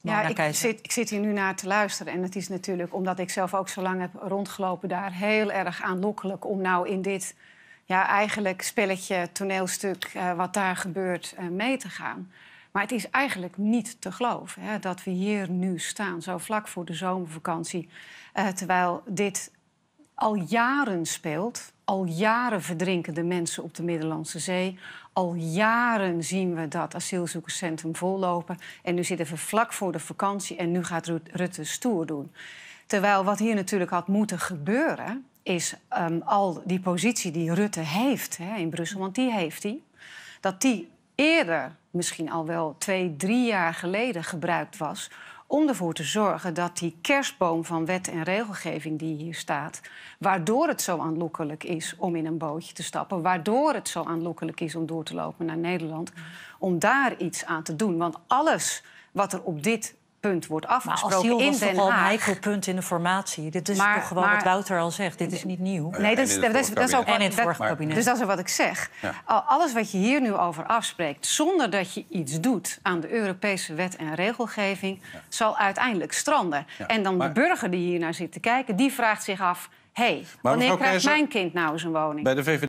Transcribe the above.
Ja, ik zit, ik zit, hier nu naar te luisteren. En het is natuurlijk, omdat ik zelf ook zo lang heb rondgelopen daar... heel erg aanlokkelijk om nou in dit ja, eigenlijk spelletje, toneelstuk... Eh, wat daar gebeurt, eh, mee te gaan. Maar het is eigenlijk niet te geloven hè, dat we hier nu staan, zo vlak voor de zomervakantie. Eh, terwijl dit al jaren speelt. Al jaren verdrinken de mensen op de Middellandse Zee. Al jaren zien we dat asielzoekerscentrum vollopen. En nu zitten we vlak voor de vakantie en nu gaat Rutte stoer doen. Terwijl wat hier natuurlijk had moeten gebeuren, is ehm, al die positie die Rutte heeft hè, in Brussel, want die heeft hij, dat die eerder, misschien al wel twee, drie jaar geleden gebruikt was om ervoor te zorgen dat die kerstboom van wet en regelgeving die hier staat, waardoor het zo aanlokkelijk is om in een bootje te stappen, waardoor het zo aanlokkelijk is om door te lopen naar Nederland, om daar iets aan te doen. Want alles wat er op dit punt wordt afgesproken in Den een in de formatie. Dit is toch gewoon wat Wouter al zegt. Dit is niet nieuw. Nee, dat, is, dat, is, ook en het vorige kabinet. Dus dat is wat ik zeg. Alles wat je hier nu over afspreekt, zonder dat je iets doet aan de Europese wet en regelgeving, zal uiteindelijk stranden. En dan de burger die hier naar zit te kijken, die vraagt zich af: hé, hey, wanneer krijgt mijn kind nou zijn woning? Bij de